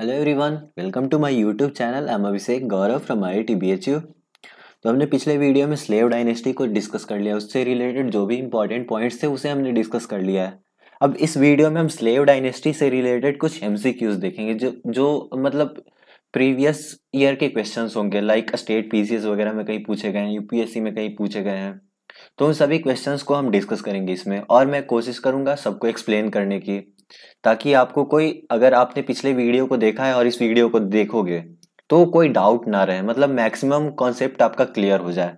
Hello everyone welcome to my YouTube channel am Abhishek Gaurav from I T B H U तो हमने पिछले video में slave dynasty को discuss कर लिया उससे रिलेटेड जो भी इंपॉर्टेंट पॉइंट्स थे उसे हमने डिस्कस कर लिया है अब इस वीडियो में हम स्लेव डायनेस्टी से रिलेटेड कुछ एम देखेंगे जो जो मतलब प्रीवियस ईयर के क्वेश्चन होंगे लाइक स्टेट पी वगैरह में कहीं पूछे गए हैं यू में कहीं पूछे गए हैं तो उन सभी क्वेश्चंस को हम डिस्कस करेंगे इसमें और मैं कोशिश करूंगा सबको एक्सप्लेन करने की ताकि आपको कोई अगर आपने पिछले वीडियो को देखा है और इस वीडियो को देखोगे तो कोई डाउट ना रहे मतलब मैक्सिमम कॉन्सेप्ट आपका क्लियर हो जाए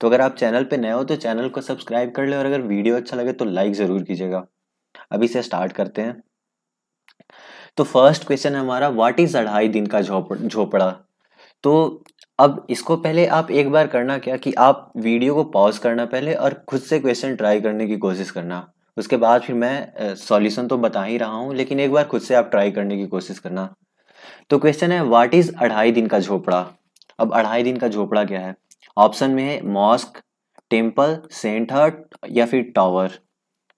तो अगर आप चैनल पे नए हो तो चैनल को सब्सक्राइब कर ले और अगर वीडियो अच्छा लगे तो लाइक ज़रूर कीजिएगा अभी से स्टार्ट करते हैं तो फर्स्ट क्वेश्चन है हमारा व्हाट इज़ अढ़ाई दिन का झोपड़ा तो अब इसको पहले आप एक बार करना क्या कि आप वीडियो को पॉज करना पहले और खुद से क्वेश्चन ट्राई करने की कोशिश करना उसके बाद फिर मैं सॉल्यूशन तो बता ही रहा हूँ लेकिन एक बार खुद से आप ट्राई करने की कोशिश करना तो क्वेश्चन है व्हाट इज अढ़ाई दिन का झोपड़ा अब अढ़ाई दिन का झोपड़ा क्या है ऑप्शन में है मॉस्क टेम्पल सेंट हर्ट या फिर टावर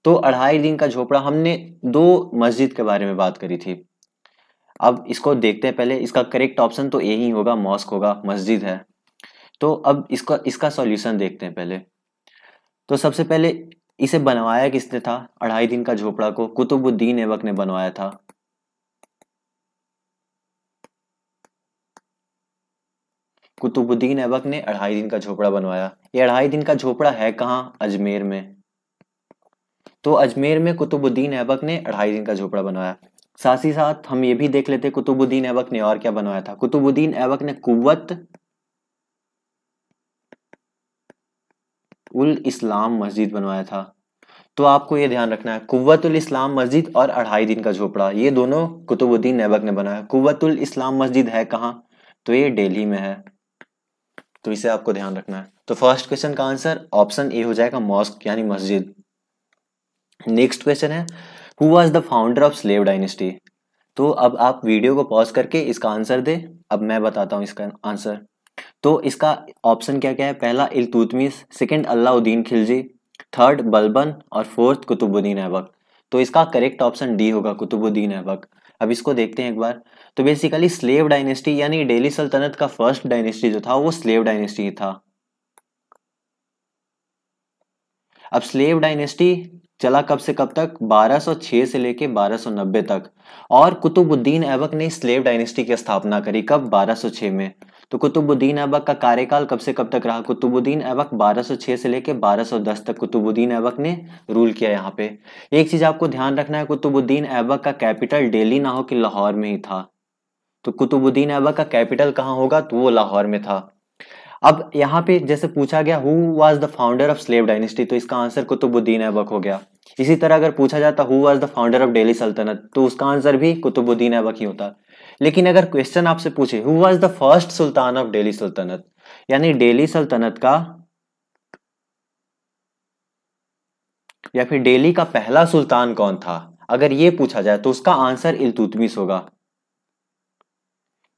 तो अढ़ाई दिन का झोपड़ा हमने दो मस्जिद के बारे में बात करी थी अब इसको देखते हैं पहले इसका करेक्ट ऑप्शन तो यही होगा मॉस्क होगा मस्जिद है तो अब इसका इसका सॉल्यूशन देखते हैं पहले तो सबसे पहले इसे बनवाया किसने था अढ़ाई दिन का झोपड़ा को कुतुबुद्दीन ऐबक ने बनवाया था कुतुबुद्दीन एवक ने अढ़ाई दिन का झोपड़ा बनवाया ये अढ़ाई दिन का झोपड़ा है कहाँ अजमेर में तो अजमेर में कुतुबुद्दीन ऐबक ने अढ़ाई दिन का झोपड़ा बनवाया साथ ही साथ हम ये भी देख लेते कुतुबुद्दीन ऐबक ने और क्या बनवाया था कुतुबुद्दीन ऐबक ने कुवत उल इस्लाम मस्जिद बनवाया था तो आपको ये ध्यान रखना है कुतुल इस्लाम मस्जिद और अढ़ाई दिन का झोपड़ा ये दोनों कुतुबुद्दीन नैबक ने बनाया कुतुल इस्लाम मस्जिद है कहाँ तो ये डेली में है तो इसे आपको ध्यान रखना है तो फर्स्ट क्वेश्चन का आंसर ऑप्शन ए हो जाएगा मॉस्क यानी मस्जिद नेक्स्ट क्वेश्चन है who was the founder of slave dynasty तो अब आप वीडियो को पॉज करके इसका आंसर दे अब मैं बताता हूँ इसका आंसर तो इसका ऑप्शन क्या क्या है पहला इलतुतमिस सेकंड अलाउद्दीन खिलजी थर्ड बलबन और फोर्थ कुतुबुद्दीन ऐबक तो इसका करेक्ट ऑप्शन डी होगा कुतुबुद्दीन ऐबक अब इसको देखते हैं एक बार तो बेसिकली स्लेव डायनेस्टी यानी डेली सल्तनत का फर्स्ट डायनेस्टी जो था वो स्लेव डायनेस्टी था अब स्लेव डायनेस्टी चला कब से कब तक 1206 से लेके 1290 तक और कुतुबुद्दीन ऐबक ने स्लेव डायनेस्टी की स्थापना करी कब 1206 में तो कुतुबुद्दीन ऐबक का कार्यकाल कब से कब तक रहा कुतुबुद्दीन ऐबक 1206 से लेके 1210 तक कुतुबुद्दीन ऐबक ने रूल किया यहाँ पे एक चीज़ आपको ध्यान रखना है कुतुबुद्दीन ऐबक का कैपिटल डेली ना हो कि लाहौर में ही था तो कुतुबुद्दीन ऐबक का कैपिटल कहाँ होगा तो वो लाहौर में था अब यहाँ पे जैसे पूछा गया who was the founder of slave dynasty तो इसका आंसर कुतुबुद्दीन ऐबक हो गया इसी तरह अगर पूछा जाता who was the founder of Delhi सल्तनत तो उसका आंसर भी कुतुबुद्दीन ऐबक ही होता लेकिन अगर क्वेश्चन आपसे पूछे who was the first sultan of Delhi सल्तनत यानी डेली सल्तनत का या फिर डेली का पहला सुल्तान कौन था अगर ये पूछा जाए तो उसका आंसर इलतुतमिस होगा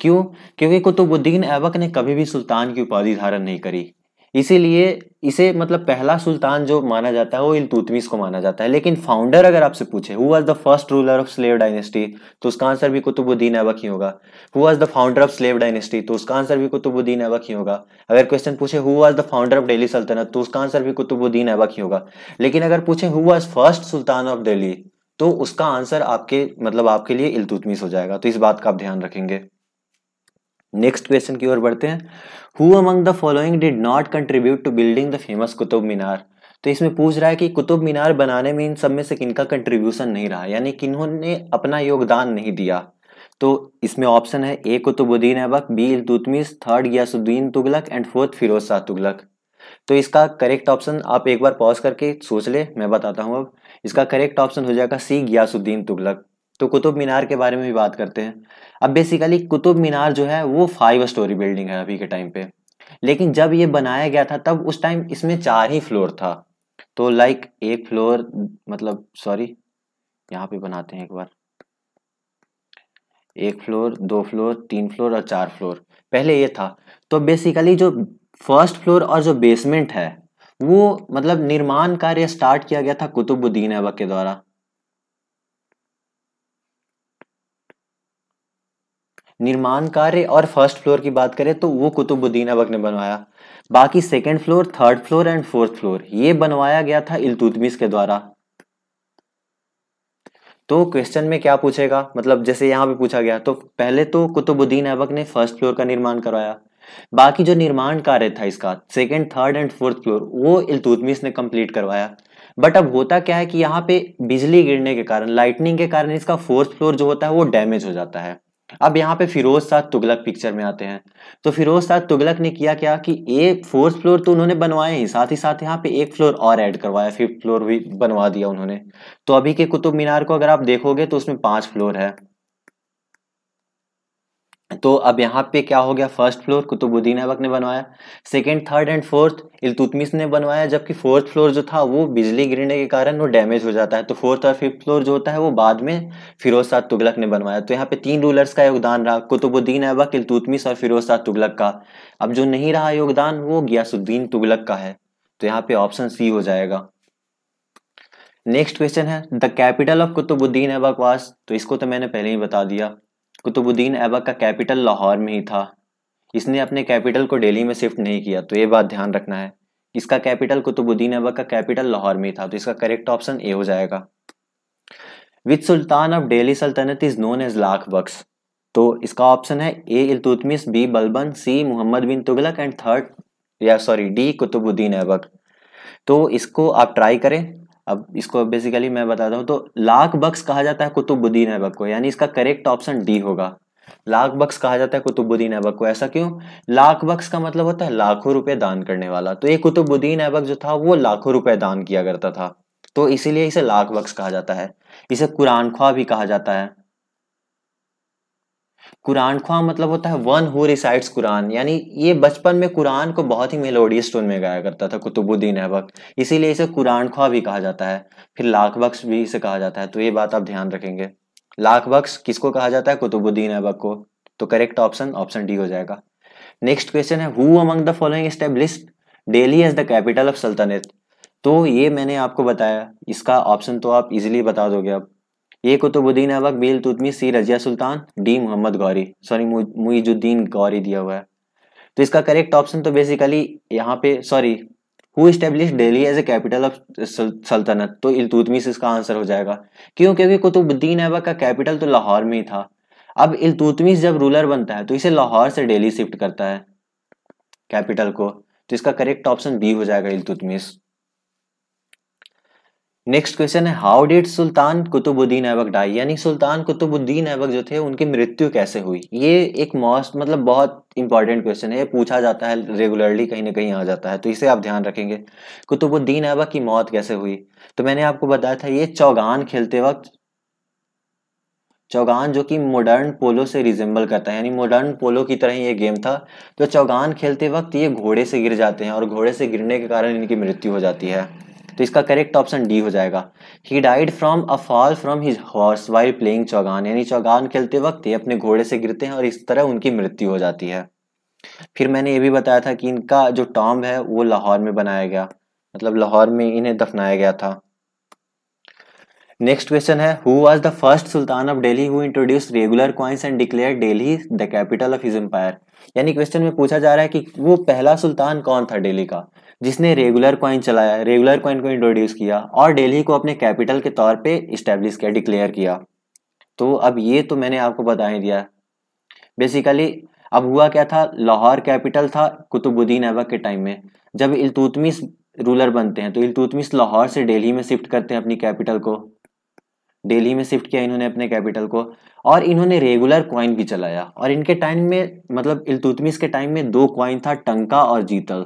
क्यों क्योंकि कुतुबुद्दीन ऐबक ने कभी भी सुल्तान की उपाधि धारण नहीं करी इसीलिए इसे मतलब पहला सुल्तान जो माना जाता है वो इलतुतमिस को माना जाता है लेकिन फाउंडर अगर आपसे पूछे who was the first ruler of slave dynasty तो उसका आंसर भी कुतुबुद्दीन ऐबक ही होगा who was the founder of slave dynasty तो उसका आंसर भी कुतुबुद्दीन ऐबक ही होगा अगर क्वेश्चन पूछे who was the founder of Delhi सल्तनत तो उसका आंसर भी कुतुबुद्दीन ऐबक ही होगा लेकिन अगर पूछे who was first sultan of Delhi तो उसका आंसर आपके मतलब आपके लिए इलतुतमिस हो जाएगा तो इस बात का आप ध्यान रखेंगे नेक्स्ट क्वेश्चन की ओर बढ़ते हैं who among the following did not contribute to building the famous Qutub Minar तो इसमें पूछ रहा है कि कुतुब मीनार बनाने में इन सब में से किनका कंट्रीब्यूशन नहीं रहा यानी किन्होंने अपना योगदान नहीं दिया तो इसमें ऑप्शन है A Qutubuddin Aibak B Iltutmish third Ghiyasuddin Tughlaq and fourth Firoz Shah Tughlaq तो इसका करेक्ट ऑप्शन आप एक बार पॉज करके सोच ले मैं बताता हूँ अब इसका करेक्ट ऑप्शन हो जाएगा सी गयासुद्दीन तुगलक तो कुतुब मीनार के बारे में भी बात करते हैं अब बेसिकली कुतुब मीनार जो है वो फाइव स्टोरी बिल्डिंग है अभी के टाइम पे लेकिन जब ये बनाया गया था तब उस टाइम इसमें चार ही फ्लोर था तो लाइक एक फ्लोर मतलब सॉरी यहाँ पे बनाते हैं एक बार एक फ्लोर दो फ्लोर तीन फ्लोर और चार फ्लोर पहले ये था तो बेसिकली जो फर्स्ट फ्लोर और जो बेसमेंट है वो मतलब निर्माण कार्य स्टार्ट किया गया था कुतुबुद्दीन ऐबक के द्वारा निर्माण कार्य और फर्स्ट फ्लोर की बात करें तो वो कुतुबुद्दीन अबक ने बनवाया बाकी second floor third floor and fourth floor ये बनवाया गया था इलतुतमिस के द्वारा तो क्वेश्चन में क्या पूछेगा मतलब जैसे यहाँ पे पूछा गया तो पहले तो कुतुबुद्दीन ऐबक ने फर्स्ट फ्लोर का निर्माण करवाया बाकी जो निर्माण कार्य था इसका second third and fourth floor वो इलतुतमिस ने कंप्लीट करवाया बट अब होता क्या है कि यहाँ पे बिजली गिरने के कारण लाइटनिंग के कारण इसका फोर्थ फ्लोर जो होता है वो डैमेज हो जाता है अब यहाँ पे फिरोज शाह तुगलक पिक्चर में आते हैं तो फिरोज शाह तुगलक ने किया क्या कि एक फोर्थ फ्लोर तो उन्होंने बनवाए ही साथ ही साथ यहाँ पे एक फ्लोर और ऐड करवाया फिफ्थ फ्लोर भी बनवा दिया उन्होंने तो अभी के कुतुब मीनार को अगर आप देखोगे तो उसमें पांच फ्लोर है तो अब यहाँ पे क्या हो गया फर्स्ट फ्लोर कुतुबुद्दीन अबक ने बनवाया second third and fourth Iltutmish ने बनवाया जबकि फोर्थ फ्लोर जो था वो बिजली गिरने के कारण वो डैमेज हो जाता है तो फोर्थ और फिफ्थ फ्लोर जो होता है वो बाद में फिरोज शाह तुगलक ने बनवाया तो यहाँ पे तीन रूलर्स का योगदान रहा कुतुबुद्दीन अबक इलतुतमिस और फिरोज शाह तुगलक का अब जो नहीं रहा योगदान वो गियासुद्दीन तुगलक का है तो यहाँ पे ऑप्शन सी हो जाएगा नेक्स्ट क्वेश्चन है the capital of Qutubuddin Aibak was तो इसको तो मैंने पहले ही बता दिया कुतुबुद्दीन ऐबक का कैपिटल लाहौर में ही था इसने अपने कैपिटल को दिल्ली में शिफ्ट नहीं किया तो ये बात ध्यान रखना है इसका कैपिटल कुतुबुद्दीन ऐबक का कैपिटल लाहौर में ही था तो इसका करेक्ट ऑप्शन ए हो जाएगा विद सुल्तान ऑफ डेली सल्तनत is known as Lakh Baksh तो इसका ऑप्शन है A Iltutmish B Balban C Mohammad bin Tughlaq and third या सॉरी डी कुतुबुद्दीन ऐबक तो इसको आप ट्राई करें अब इसको बेसिकली मैं बताता हूँ तो लाख बक्स कहा जाता है कुतुबुद्दीन ऐबक को यानी इसका करेक्ट ऑप्शन डी होगा लाख बक्स कहा जाता है कुतुबुद्दीन ऐबक को ऐसा क्यों लाख बक्स का मतलब होता है लाखों रुपए दान करने वाला तो ये कुतुबुद्दीन ऐबक जो था वो लाखों रुपए दान किया करता था तो इसीलिए इसे लाख बक्स कहा जाता है इसे कुरान ख्वा भी कहा जाता है कुरान ख्वा मतलब होता है वन हु रिसाइड्स कुरान यानी ये बचपन में कुरान को बहुत ही मेलोडियस टोन में गाया करता था कुतुबुद्दीन ऐबक इसीलिए इसे कुरान ख्वा भी कहा जाता है फिर लाख बख्श भी इसे कहा जाता है तो ये बात आप ध्यान रखेंगे लाख बख्श किसको कहा जाता है कुतुबुद्दीन ऐबक को तो करेक्ट ऑप्शन ऑप्शन डी हो जाएगा नेक्स्ट क्वेश्चन है who among the following established Delhi as the capital of सल्तनत तो ये मैंने आपको बताया इसका ऑप्शन तो आप इजिली बता दोगे अब ए कुतुबुद्दीन ऐबक बील तुतमी C Razia Sultan D Mohammad Ghori sorry Muizuddin Ghori दिया हुआ है तो इसका करेक्ट ऑप्शन तो बेसिकली यहाँ पे sorry who establish Delhi as a capital of सल्तनत तो इलतुतमिस इसका आंसर हो जाएगा क्यों क्योंकि कुतुबुद्दीन ऐबक का कैपिटल तो लाहौर में ही था अब इलतुतमिस जब रूलर बनता है तो इसे लाहौर से डेली शिफ्ट करता है कैपिटल को तो इसका करेक्ट ऑप्शन बी हो जाएगा इलतुतमिस नेक्स्ट क्वेश्चन है how did sultan Qutubuddin Aibak die यानी सुल्तान कुतुबुद्दीन ऐबक जो थे उनकी मृत्यु कैसे हुई ये एक मोस्ट मतलब बहुत इंपॉर्टेंट क्वेश्चन है पूछा जाता है रेगुलरली कहीं ना कहीं आ जाता है तो इसे आप ध्यान रखेंगे कुतुबुद्दीन ऐबक की मौत कैसे हुई तो मैंने आपको बताया था ये चौगान खेलते वक्त चौगान जो कि मॉडर्न पोलो से रिजेंबल करता है यानी मॉडर्न पोलो की तरह ही ये गेम था तो चौगान खेलते वक्त ये घोड़े से गिर जाते हैं और घोड़े से गिरने के कारण इनकी मृत्यु हो जाती है तो इसका करेक्ट ऑप्शन डी हो जाएगा he died from a fall from his horse while playing chaugan यानी चौगान खेलते वक्त ये अपने घोड़े से गिरते हैं और इस तरह उनकी मृत्यु हो जाती है फिर मैंने ये भी बताया था कि इनका जो टॉम्ब है वो लाहौर में बनाया गया मतलब लाहौर में इन्हें दफनाया गया था नेक्स्ट क्वेश्चन है who was the first sultan of Delhi who introduce regular coins and declare Delhi the capital of his empire यानी क्वेश्चन में पूछा जा रहा है कि वो पहला सुल्तान कौन था डेली का जिसने रेगुलर हम्म। कॉइन चलाया रेगुलर कॉइन को इंट्रोड्यूस किया और डेली को अपने कैपिटल के तौर पे इस्टेब्लिश किया डिक्लेयर किया तो अब ये तो मैंने आपको बता ही दिया बेसिकली अब हुआ क्या था लाहौर कैपिटल था कुतुबुद्दीन ऐबक के टाइम में जब इलतुतमिस रूलर बनते हैं तो इलतुतमिस लाहौर से डेली में शिफ्ट करते हैं अपनी कैपिटल को डेली में शिफ्ट किया इन्होंने अपने कैपिटल को और इन्होंने रेगुलर कॉइन भी चलाया और इनके टाइम में मतलब इलतुतमिस के टाइम में दो कॉइन था टंका और जीतल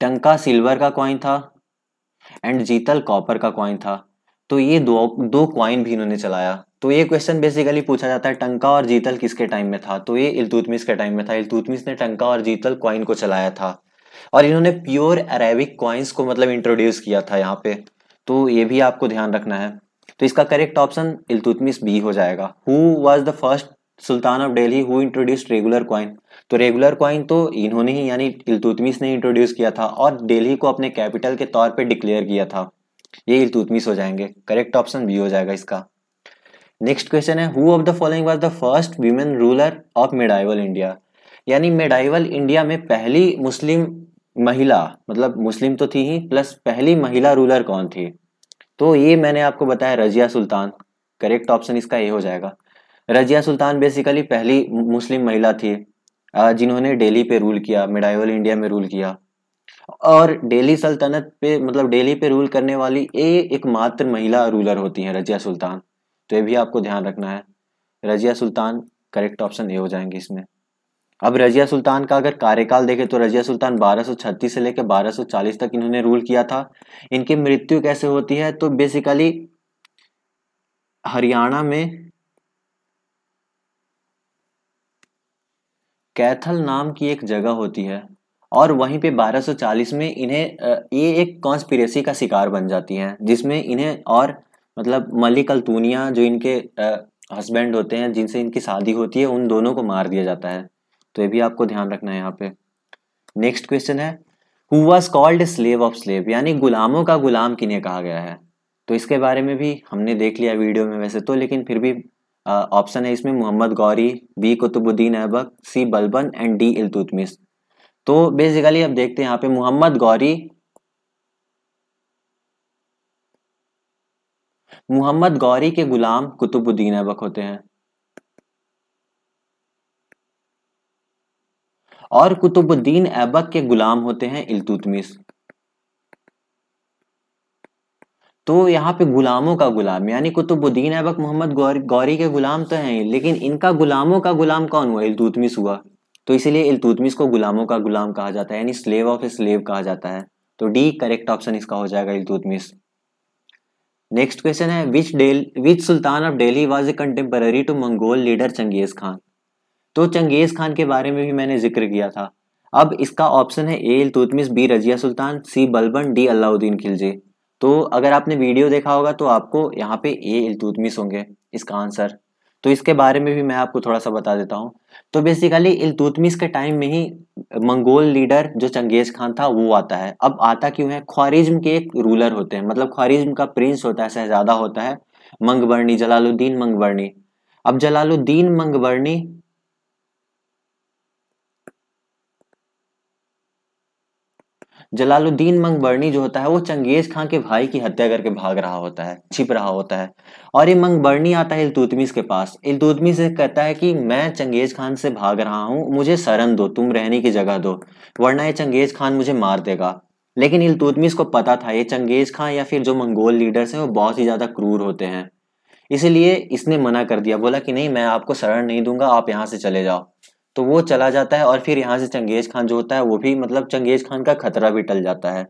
टंका सिल्वर का कॉइन था एंड जीतल कॉपर का कॉइन था तो ये दो दो कॉइन भी इन्होंने चलाया तो ये क्वेश्चन बेसिकली पूछा जाता है टंका और जीतल किसके टाइम में था तो ये इलतुतमिस के टाइम में था इलतुतमिस ने टंका और जीतल कॉइन को चलाया था और इन्होंने प्योर अरेबिक कॉइन्स को मतलब इंट्रोड्यूस किया था यहाँ पे तो ये भी आपको ध्यान रखना है तो इसका करेक्ट ऑप्शन इलतुतमिस बी हो जाएगा who was the first sultan of Delhi who introduce regular coin तो रेगुलर कॉइन तो इन्होंने ही यानी इलतुतमिस ने इंट्रोड्यूस किया था और डेली को अपने कैपिटल के तौर पर डिक्लेयर किया था ये इलतुतमिस हो जाएंगे करेक्ट ऑप्शन बी हो जाएगा इसका नेक्स्ट क्वेश्चन है who of the following was the first women ruler of medieval India यानी मेडाइवल इंडिया में पहली मुस्लिम महिला मतलब मुस्लिम तो थी ही प्लस पहली महिला रूलर कौन थी तो ये मैंने आपको बताया रजिया सुल्तान करेक्ट ऑप्शन इसका ए हो जाएगा रजिया सुल्तान बेसिकली पहली मुस्लिम महिला थी जिन्होंने दिल्ली पे रूल किया मिडाइवल इंडिया में रूल किया और डेली सल्तनत पे मतलब डेली पे रूल करने वाली एक एकमात्र महिला रूलर होती हैं रजिया सुल्तान तो ये भी आपको ध्यान रखना है Razia Sultan correct option A हो जाएंगे इसमें अब रजिया सुल्तान का अगर कार्यकाल देखें तो रजिया सुल्तान 1236 से लेकर 1240 तक इन्होंने रूल किया था इनकी मृत्यु कैसे होती है तो बेसिकली हरियाणा में कैथल नाम की एक जगह होती है और वहीं पे 1240 में इन्हें ये एक कॉन्स्पिरेसी का शिकार बन जाती हैं जिसमें इन्हें और मतलब मलिक अलतूनिया जो इनके हस्बैंड होते हैं जिनसे इनकी शादी होती है उन दोनों को मार दिया जाता है तो ये भी आपको ध्यान रखना है यहाँ पे नेक्स्ट क्वेश्चन है who was called slave of slave यानी गुलामों का गुलाम किन्हें कहा गया है तो इसके बारे में भी हमने देख लिया वीडियो में वैसे तो लेकिन फिर भी ऑप्शन है इसमें Mohammad Ghori B Qutubuddin Aibak C Balban and D Iltutmish तो बेसिकली अब देखते हैं यहाँ पे मोहम्मद गौरी मोहम्मद गौरी के गुलाम कुतुबुद्दीन ऐबक होते हैं और कुतुबुद्दीन ऐबक के गुलाम होते हैं इलतुतमिस तो यहाँ पे गुलामों का गुलाम यानी कुतुबुद्दीन ऐबक मोहम्मद गौरी के गुलाम तो हैं लेकिन इनका गुलामों का गुलाम कौन हुआ इलतुतमिस हुआ तो इसीलिए इलतुतमिस को गुलामों का गुलाम कहा जाता है यानी स्लेव ऑफ ए स्लेव कहा जाता है तो डी करेक्ट ऑप्शन इसका हो जाएगा इलतुतमिस नेक्स्ट क्वेश्चन है विच डेल which sultan of Delhi was a contemporary to Mongol leader Genghis Khan तो चंगेज खान के बारे में भी मैंने जिक्र किया था अब इसका ऑप्शन है A Iltutmish B Razia Sultan C Balban D Alauddin Khilji तो अगर आपने वीडियो देखा होगा तो आपको यहाँ पे ए इलतुतमिस होंगे इसका आंसर तो इसके बारे में भी मैं आपको थोड़ा सा बता देता हूँ तो बेसिकली इलतुतमिस के टाइम में ही मंगोल लीडर जो चंगेज खान था वो आता है अब आता क्यों है ख्वारिज्म के एक रूलर होते हैं मतलब ख्वारिज्म का प्रिंस होता है शहजादा होता है मंगबर्णी जलालुद्दीन मंगबर्णी अब जलालुद्दीन मंगबर्णी जलालुद्दीन मंगबर्नी जो होता है वो चंगेज खां के भाई की हत्या करके भाग रहा होता है छिप रहा होता है और ये मंगबर्नी आता है इलतुतमिस के पास इलतुतमिस से कहता है कि मैं चंगेज खान से भाग रहा हूँ मुझे शरण दो तुम रहने की जगह दो वरना ये चंगेज खान मुझे मार देगा लेकिन इलतुतमिस को पता था ये चंगेज खां या फिर जो मंगोल लीडर्स हैं वो बहुत ही ज़्यादा क्रूर होते हैं इसलिए इसने मना कर दिया बोला कि नहीं मैं आपको शरण नहीं दूंगा आप यहाँ से चले जाओ तो वो चला जाता है और फिर यहाँ से चंगेज खान जो होता है वो भी मतलब चंगेज खान का खतरा भी टल जाता है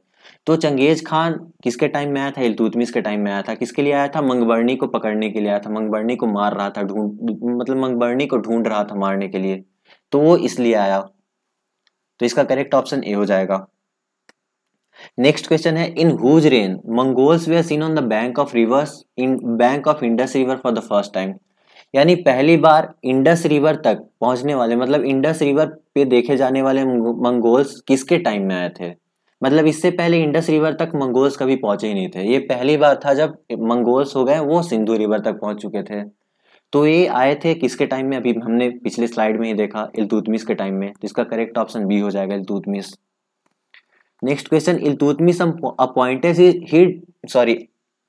तो चंगेज खान किसके टाइम में आया था इलतुतमिस के टाइम में आया था किसके लिए आया था मंगबरनी को पकड़ने के लिए आया था मंगबरनी को मार रहा था ढूंढ मतलब मंगबरनी को ढूंढ रहा था मारने के लिए तो वो इसलिए आया तो इसका करेक्ट ऑप्शन ए हो जाएगा नेक्स्ट क्वेश्चन है in whose reign Mongols were seen on the bank of rivers in bank of Indus river for the first time यानी पहली बार इंडस रिवर तक पहुंचने वाले मतलब इंडस रिवर पे देखे जाने वाले मंगोल्स किसके टाइम में आए थे मतलब इससे पहले इंडस रिवर तक मंगोल्स कभी पहुंचे ही नहीं थे ये पहली बार था जब मंगोल्स हो गए वो सिंधु रिवर तक पहुंच चुके थे तो ये आए थे किसके टाइम में अभी हमने पिछले स्लाइड में ही देखा इलतुतमिस के टाइम में जिसका इसका करेक्ट ऑप्शन बी हो जाएगा Iltutmish next question Iltutmish appointed sorry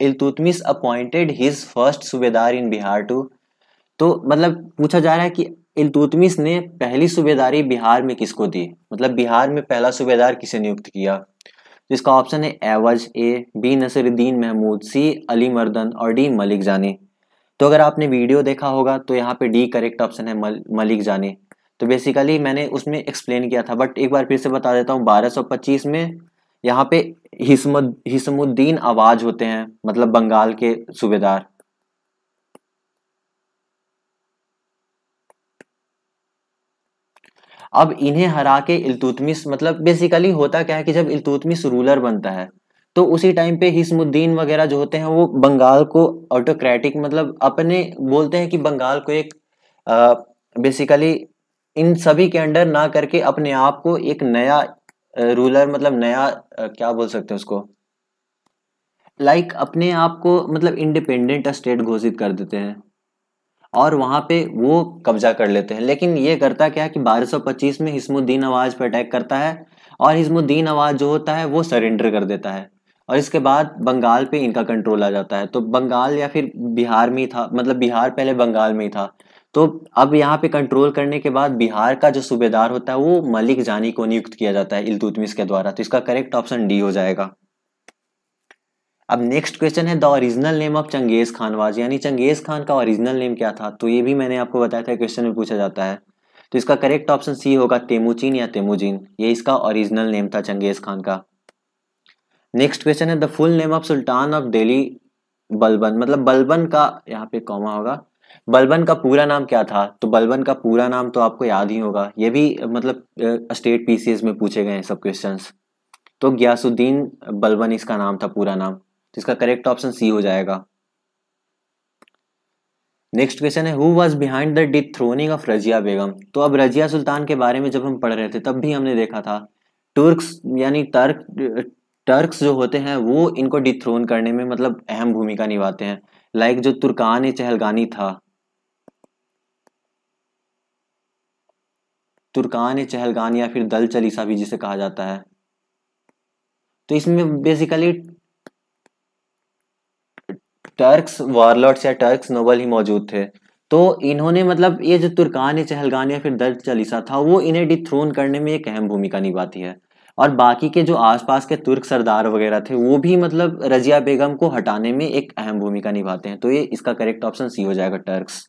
Iltutmish appointed his first subedar in Bihar to तो मतलब पूछा जा रहा है कि इलतुतमिस ने पहली सूबेदारी बिहार में किसको दी मतलब बिहार में पहला सूबेदार किसे नियुक्त किया जिसका इसका ऑप्शन है Iwaz A B Nasiruddin Mahmud C Ali Mardan और डी मलिक जानी तो अगर आपने वीडियो देखा होगा तो यहाँ पे डी करेक्ट ऑप्शन है मल, मलिक जानी तो बेसिकली मैंने उसमें एक्सप्लेन किया था बट एक बार फिर से बता देता हूँ 1225 में यहाँ पे हिसमुद्दीन आवाज होते हैं मतलब बंगाल के सूबेदार अब इन्हें हरा के इलतुतमिस मतलब बेसिकली होता क्या है कि जब इलतुतमिस रूलर बनता है तो उसी टाइम पे हिस्मुद्दीन वगैरह जो होते हैं वो बंगाल को ऑटोक्रेटिक मतलब अपने बोलते हैं कि बंगाल को एक बेसिकली इन सभी के अंडर ना करके अपने आप को एक नया रूलर मतलब नया क्या बोल सकते हैं उसको लाइक like, अपने आप को मतलब इंडिपेंडेंट स्टेट घोषित कर देते हैं और वहाँ पे वो कब्जा कर लेते हैं लेकिन ये करता क्या है कि 1225 में हिस्मुद्दीन आवाज पर अटैक करता है और हिस्मुद्दीन आवाज जो होता है वो सरेंडर कर देता है और इसके बाद बंगाल पे इनका कंट्रोल आ जाता है तो बंगाल या फिर बिहार में ही था मतलब बिहार पहले बंगाल में ही था तो अब यहाँ पे कंट्रोल करने के बाद बिहार का जो सूबेदार होता है वो मलिक जानी को नियुक्त किया जाता है इलतुतमिस के द्वारा तो इसका करेक्ट ऑप्शन डी हो जाएगा अब नेक्स्ट क्वेश्चन है the original name of Genghis was यानी चंगेज खान का ओरिजिनल नेम क्या था तो ये भी मैंने आपको बताया था क्वेश्चन में पूछा जाता है तो इसका करेक्ट ऑप्शन सी होगा तेमुचीन या तेमुजीन ये इसका ओरिजिनल नेम था चंगेज खान का नेक्स्ट क्वेश्चन है the full name of sultan of Delhi Balban मतलब बलबन का यहाँ पे कॉमा होगा बलबन का पूरा नाम क्या था तो बलबन का पूरा नाम तो आपको याद ही होगा ये भी मतलब स्टेट पीसीएस में पूछे गए हैं सब क्वेश्चंस तो ग्यासुद्दीन बलबन इसका नाम था पूरा नाम जिसका करेक्ट ऑप्शन सी हो जाएगा नेक्स्ट क्वेश्चन है who was behind the dethroning of Razia Begum तो अब रजिया सुल्तान के बारे में जब हम पढ़ रहे थे तब भी हमने देखा था तुर्क्स यानी टर्क टर्क्स जो होते हैं वो इनको डिथ्रोन करने में मतलब अहम भूमिका निभाते हैं लाइक जो तुर्कान चहलगानी था तुर्कान चहलगान या फिर दल चलीसा भी जिसे कहा जाता है तो इसमें बेसिकली टर्क्स वारलॉट्स या टर्क्स नोबल ही मौजूद थे तो इन्होंने मतलब ये जो तुर्कान या चहलगान या फिर दर्द चलीसा था वो इन्हें डिथ्रोन करने में एक अहम भूमिका निभाती है और बाकी के जो आसपास के तुर्क सरदार वगैरह थे वो भी मतलब रजिया बेगम को हटाने में एक अहम भूमिका निभाते हैं तो ये इसका करेक्ट ऑप्शन सी हो जाएगा टर्क्स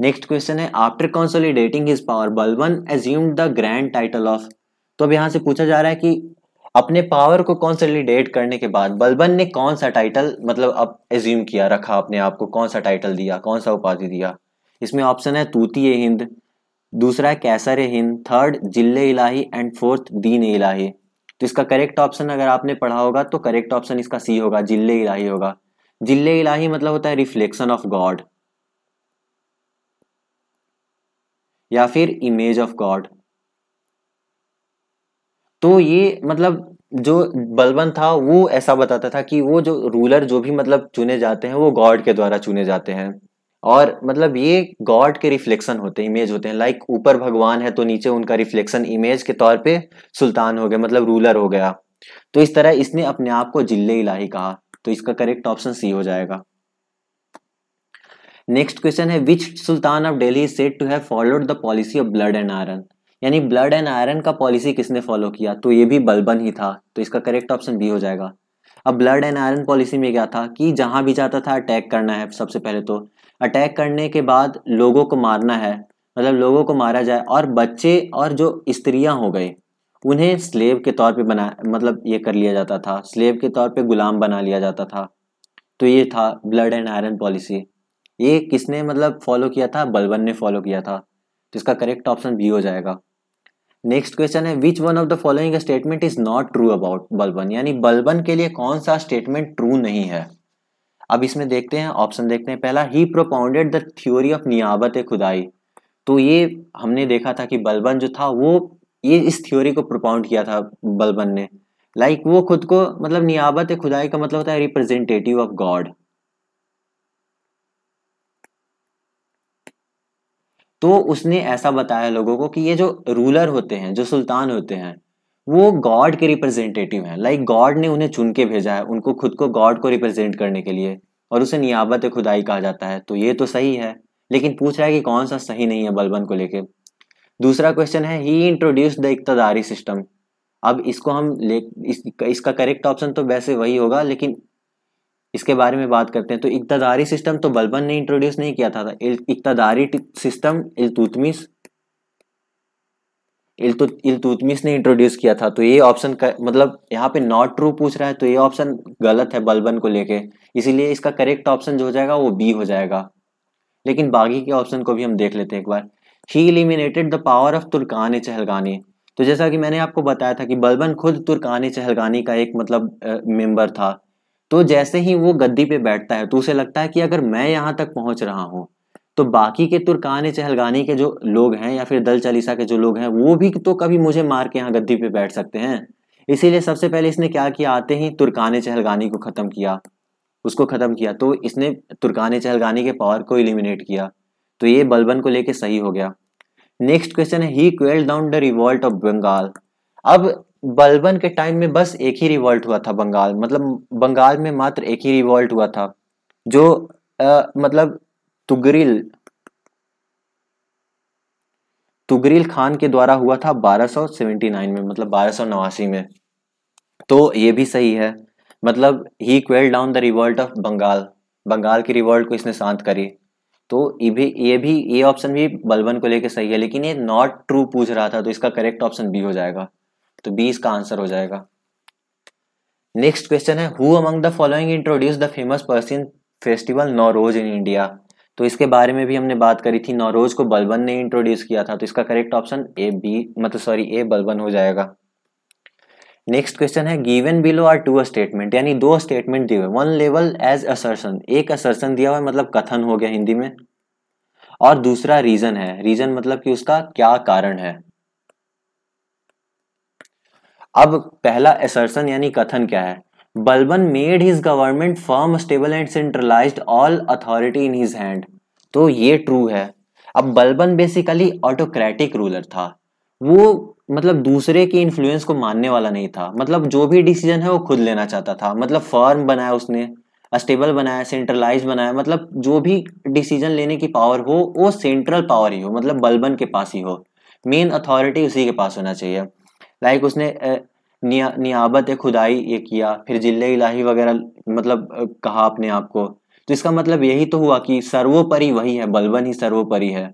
नेक्स्ट क्वेश्चन है after consolidating his power Balban assume the grand title of तो अब यहाँ से पूछा जा रहा है कि अपने पावर को कॉन्सोलिडेट करने के बाद बलबन ने कौन सा टाइटल मतलब अब एज्यूम किया रखा अपने आप को कौन सा टाइटल दिया कौन सा उपाधि दिया इसमें ऑप्शन है तूती ए हिंद दूसरा है कैसर ए हिंद थर्ड जिल्ले इलाही एंड फोर्थ दीन इलाही तो इसका करेक्ट ऑप्शन अगर आपने पढ़ा होगा तो करेक्ट ऑप्शन इसका सी होगा जिल्ले इलाही होगा जिल्ले इलाही मतलब होता है रिफ्लेक्शन ऑफ गॉड या फिर इमेज ऑफ गॉड तो ये मतलब जो बलबन था वो ऐसा बताता था कि वो जो रूलर जो भी मतलब चुने जाते हैं वो गॉड के द्वारा चुने जाते हैं और मतलब ये गॉड के रिफ्लेक्शन होते हैं इमेज होते हैं लाइक ऊपर भगवान है तो नीचे उनका रिफ्लेक्शन इमेज के तौर पे सुल्तान हो गया मतलब रूलर हो गया तो इस तरह इसने अपने आप को जिले इलाही कहा तो इसका करेक्ट ऑप्शन सी हो जाएगा नेक्स्ट क्वेश्चन है which sultan of Delhi said to have followed the policy of blood and iron यानी ब्लड एंड आयरन का पॉलिसी किसने फॉलो किया तो ये भी बलबन ही था तो इसका करेक्ट ऑप्शन बी हो जाएगा अब ब्लड एंड आयरन पॉलिसी में क्या था कि जहाँ भी जाता था अटैक करना है सबसे पहले तो अटैक करने के बाद लोगों को मारना है मतलब लोगों को मारा जाए और बच्चे और जो स्त्रियाँ हो गए उन्हें स्लेव के तौर पे बना मतलब ये कर लिया जाता था स्लेव के तौर पे गुलाम बना लिया जाता था तो ये था ब्लड एंड आयरन पॉलिसी ये किसने मतलब फॉलो किया था बलबन ने फॉलो किया था तो इसका करेक्ट ऑप्शन बी हो जाएगा नेक्स्ट क्वेश्चन है which one of the following statement is not true about Balban यानी बलबन के लिए कौन सा स्टेटमेंट ट्रू नहीं है अब इसमें देखते हैं ऑप्शन देखते हैं पहला he propounded the theory of Niyabat Khudai तो ये हमने देखा था कि बलबन जो था वो ये इस थ्योरी को प्रोपाउंड किया था बलबन ने लाइक like वो खुद को मतलब नियाबत खुदाई का मतलब होता है रिप्रेजेंटेटिव ऑफ गॉड तो उसने ऐसा बताया लोगों को कि ये जो रूलर होते हैं जो सुल्तान होते हैं वो गॉड के रिप्रेजेंटेटिव हैं लाइक गॉड ने उन्हें चुन के भेजा है उनको खुद को गॉड को रिप्रेजेंट करने के लिए और उसे नियाबत खुदाई कहा जाता है तो ये तो सही है लेकिन पूछ रहा है कि कौन सा सही नहीं है बलबन को लेके दूसरा क्वेश्चन है he introduce the Iqtadari system अब इसको हम ले इस, इसका करेक्ट ऑप्शन तो वैसे वही होगा लेकिन इसके बारे में बात करते हैं तो इकतदारी सिस्टम तो बलबन ने इंट्रोड्यूस नहीं किया था इकतदारी सिस्टम इलतुतमिस इलतुतमिस ने इंट्रोड्यूस किया था तो ये ऑप्शन मतलब यहाँ पे नॉट ट्रू पूछ रहा है तो ये ऑप्शन गलत है बलबन को लेके इसीलिए इसका करेक्ट ऑप्शन जो हो जाएगा वो बी हो जाएगा लेकिन बाकी के ऑप्शन को भी हम देख लेते हैं एक बार he eliminated the power of Turkan Chahalgani तो जैसा कि मैंने आपको बताया था कि बलबन खुद तुर्कान चहलगानी का एक मतलब मेम्बर था तो जैसे ही वो गद्दी पे बैठता है तो उसे लगता है कि अगर मैं यहाँ तक पहुंच रहा हूँ तो बाकी के तुर्कान चहलगानी के जो लोग हैं या फिर दल चालीसा के जो लोग हैं वो भी तो कभी मुझे मार के यहाँ गद्दी पे बैठ सकते हैं इसीलिए सबसे पहले इसने क्या किया आते ही तुर्कान चहलगानी को ख़त्म किया उसको ख़त्म किया तो इसने तुर्कान चहलगानी के पावर को इलिमिनेट किया तो ये बलबन को लेके सही हो गया नेक्स्ट क्वेश्चन है he quell down the revolt of Bengal अब बलबन के टाइम में बस एक ही रिवॉल्ट हुआ था बंगाल मतलब बंगाल में मात्र एक ही रिवॉल्ट हुआ था जो आ, मतलब तुगरिल तुगरिल खान के द्वारा हुआ था 1279 में मतलब बारह में तो ये भी सही है मतलब he quell down the revolt of Bengal Bengal की रिवॉल्ट को इसने शांत करी तो ये भी ये भी ये ऑप्शन भी बलबन को लेके सही है लेकिन ये नॉट ट्रू पूछ रहा था तो इसका करेक्ट ऑप्शन बी हो जाएगा तो बी इसका आंसर हो जाएगा नेक्स्ट क्वेश्चन है who among the following introduce the famous person festival Nauroz in India तो इसके बारे में भी हमने बात करी थी नौरोज को बलबन ने इंट्रोड्यूस किया था तो इसका करेक्ट ऑप्शन ए बी मतलब सॉरी ए बलबन हो जाएगा नेक्स्ट क्वेश्चन है given below are two statement यानी दो स्टेटमेंट दिए हुए वन लेवल एज असर्सन एक असर्सन दिया हुआ है मतलब कथन हो गया हिंदी में और दूसरा रीजन है रीजन मतलब कि उसका क्या कारण है अब पहला एसर्सन यानी कथन क्या है Balban made his government firm stable and centralize all authority in his hand तो ये ट्रू है अब बलबन बेसिकली ऑटोक्रेटिक रूलर था वो मतलब दूसरे के इन्फ्लुएंस को मानने वाला नहीं था मतलब जो भी डिसीजन है वो खुद लेना चाहता था मतलब फर्म बनाया उसने स्टेबल बनाया सेंट्रलाइज बनाया मतलब जो भी डिसीजन लेने की पावर हो वो सेंट्रल पावर ही हो मतलब बलबन के पास ही हो मेन अथॉरिटी उसी के पास होना चाहिए लाइक उसने निया, नियाबत खुदाई ये किया फिर जिले इलाही वगैरह मतलब कहा अपने आप को तो इसका मतलब यही तो हुआ कि सर्वोपरि वही है बलबन ही सर्वोपरि है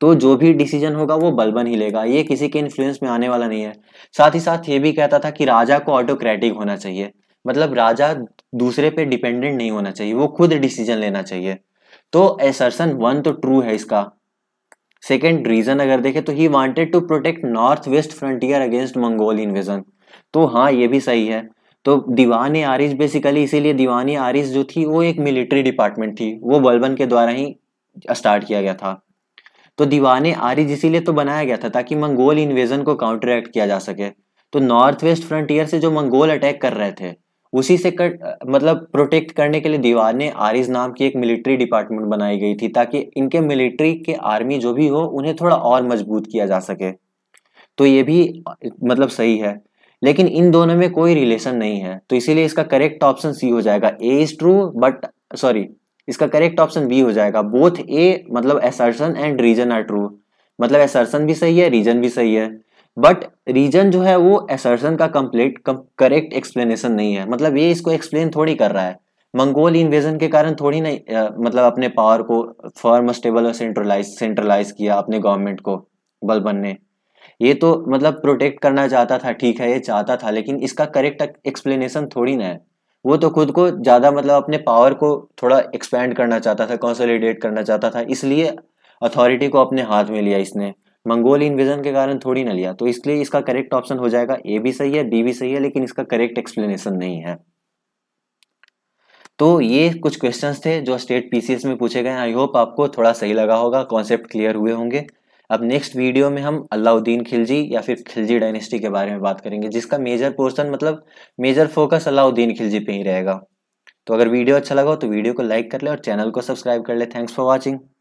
तो जो भी डिसीजन होगा वो बलबन ही लेगा ये किसी के इन्फ्लुएंस में आने वाला नहीं है साथ ही साथ ये भी कहता था कि राजा को ऑटोक्रेटिक होना चाहिए मतलब राजा दूसरे पे डिपेंडेंट नहीं होना चाहिए वो खुद डिसीजन लेना चाहिए तो एसर्सन वन तो ट्रू है इसका सेकेंड रीजन अगर देखें तो he wanted to protect north west frontier against Mongol invasion तो हाँ ये भी सही है तो दीवान आरिस बेसिकली इसीलिए दीवान आरिस जो थी वो एक मिलिट्री डिपार्टमेंट थी वो बलबन के द्वारा ही स्टार्ट किया गया था तो दीवान आरिज इसीलिए तो बनाया गया था ताकि मंगोल इन्वेजन को एक्ट किया जा सके तो नॉर्थ वेस्ट फ्रंटियर से जो मंगोल अटैक कर रहे थे उसी से कट मतलब प्रोटेक्ट करने के लिए दीवार ने आरिज नाम की एक मिलिट्री डिपार्टमेंट बनाई गई थी ताकि इनके मिलिट्री के आर्मी जो भी हो उन्हें थोड़ा और मजबूत किया जा सके तो ये भी मतलब सही है लेकिन इन दोनों में कोई रिलेशन नहीं है तो इसीलिए इसका करेक्ट ऑप्शन सी हो जाएगा A is true but sorry इसका करेक्ट ऑप्शन बी हो जाएगा बोथ ए मतलब assertion and reason are true मतलब एसर्सन भी सही है रीजन भी सही है बट रीजन जो है वो एसर्सन का कंप्लीट करेक्ट एक्सप्लेनेशन नहीं है मतलब ये इसको एक्सप्लेन थोड़ी कर रहा है मंगोल इन्वेजन के कारण थोड़ी नहीं आ, मतलब अपने पावर को फर्म स्टेबल और सेंट्रलाइज सेंट्रलाइज किया अपने गवर्नमेंट को बलबन ने ये तो मतलब प्रोटेक्ट करना चाहता था ठीक है ये चाहता था लेकिन इसका करेक्ट एक्सप्लेनेशन थोड़ी ना है वो तो खुद को ज़्यादा मतलब अपने पावर को थोड़ा एक्सपैंड करना चाहता था कंसोलिडेट करना चाहता था इसलिए अथॉरिटी को अपने हाथ में लिया इसने मंगोल इन्वेजन के कारण थोड़ी ना लिया तो इसलिए इसका करेक्ट ऑप्शन हो जाएगा ए भी सही है बी भी सही है लेकिन इसका करेक्ट एक्सप्लेनेशन नहीं है तो ये कुछ क्वेश्चंस थे जो स्टेट पीसीएस में पूछे गए आई होप आपको थोड़ा सही लगा होगा कॉन्सेप्ट क्लियर हुए होंगे अब नेक्स्ट वीडियो में हम अलाउद्दीन खिलजी या फिर खिलजी डायनेस्टी के बारे में बात करेंगे जिसका मेजर पोर्सन मतलब मेजर फोकस अलाउद्दीन खिलजी पे ही रहेगा तो अगर वीडियो अच्छा लगा तो वीडियो को लाइक कर ले और चैनल को सब्सक्राइब कर ले थैंक्स फॉर वॉचिंग